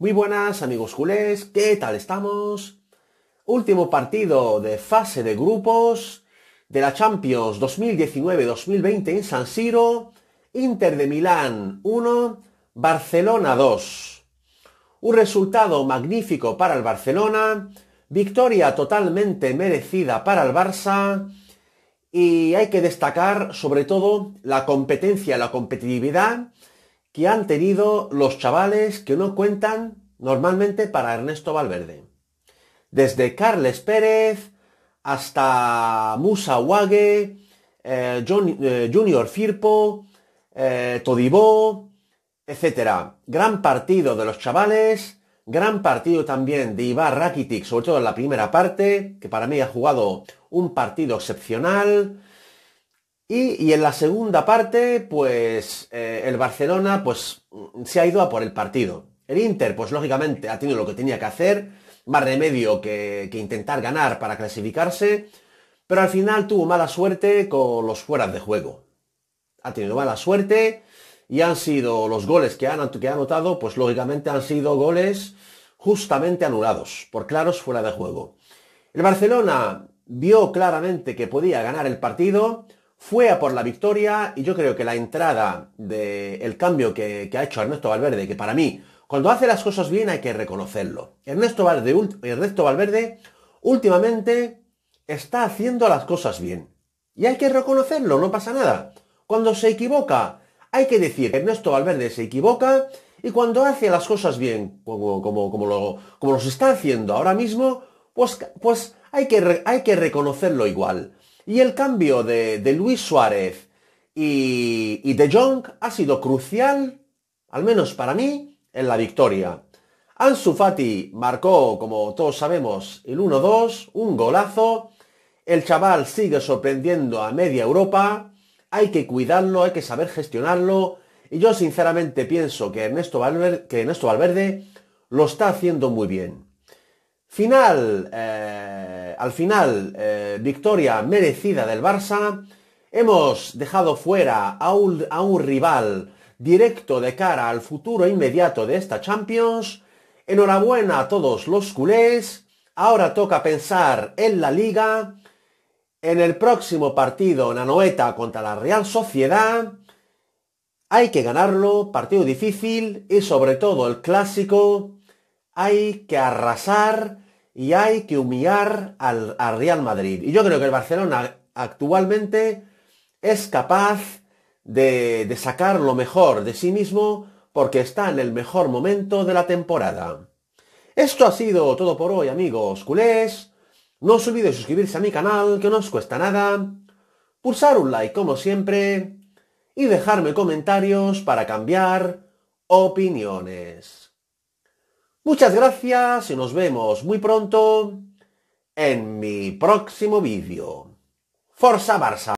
Muy buenas amigos culés, ¿qué tal estamos? Último partido de fase de grupos de la Champions 2019-2020 en San Siro, Inter de Milán 1, Barcelona 2. Un resultado magnífico para el Barcelona, victoria totalmente merecida para el Barça y hay que destacar sobre todo la competencia, la competitividad que han tenido los chavales que no cuentan normalmente para Ernesto Valverde. Desde Carles Pérez hasta Musa Wague, eh, eh, Junior Firpo, eh, Todibó, etc. Gran partido de los chavales, gran partido también de Ibar Rakitic, sobre todo en la primera parte, que para mí ha jugado un partido excepcional. Y, en la segunda parte, pues eh, el Barcelona pues, se ha ido a por el partido. El Inter, pues lógicamente, ha tenido lo que tenía que hacer, más remedio que, intentar ganar para clasificarse, pero al final tuvo mala suerte con los fueras de juego. Ha tenido mala suerte y han sido los goles que ha anotado, pues lógicamente han sido goles justamente anulados, por claros fuera de juego. El Barcelona vio claramente que podía ganar el partido, fue a por la victoria y yo creo que la entrada del cambio que, ha hecho Ernesto Valverde, que para mí, cuando hace las cosas bien hay que reconocerlo. Ernesto Valverde, últimamente está haciendo las cosas bien. Y hay que reconocerlo, no pasa nada. Cuando se equivoca, hay que decir que Ernesto Valverde se equivoca y cuando hace las cosas bien, como, lo, los está haciendo ahora mismo, pues, pues hay, que, hay que reconocerlo igual. Y el cambio de, Luis Suárez y, De Jong ha sido crucial, al menos para mí, en la victoria. Ansu Fati marcó, como todos sabemos, el 1-2, un golazo. El chaval sigue sorprendiendo a media Europa. Hay que cuidarlo, hay que saber gestionarlo. Y yo sinceramente pienso que Ernesto Valverde lo está haciendo muy bien. Final, eh, al final, eh, victoria merecida del Barça. Hemos dejado fuera a un, a un rival directo de cara al futuro inmediato de esta Champions. Enhorabuena a todos los culés. Ahora toca pensar en la liga, en el próximo partido Nanoeta contra la Real Sociedad. Hay que ganarlo, partido difícil y sobre todo el clásico. Hay que arrasar y hay que humillar al, Real Madrid. Y yo creo que el Barcelona actualmente es capaz de, sacar lo mejor de sí mismo porque está en el mejor momento de la temporada. Esto ha sido todo por hoy amigos culés. No os olvidéis suscribirse a mi canal, que no os cuesta nada. Pulsar un like como siempre. Y dejarme comentarios para cambiar opiniones. Muchas gracias y nos vemos muy pronto en mi próximo vídeo. Forza Barça.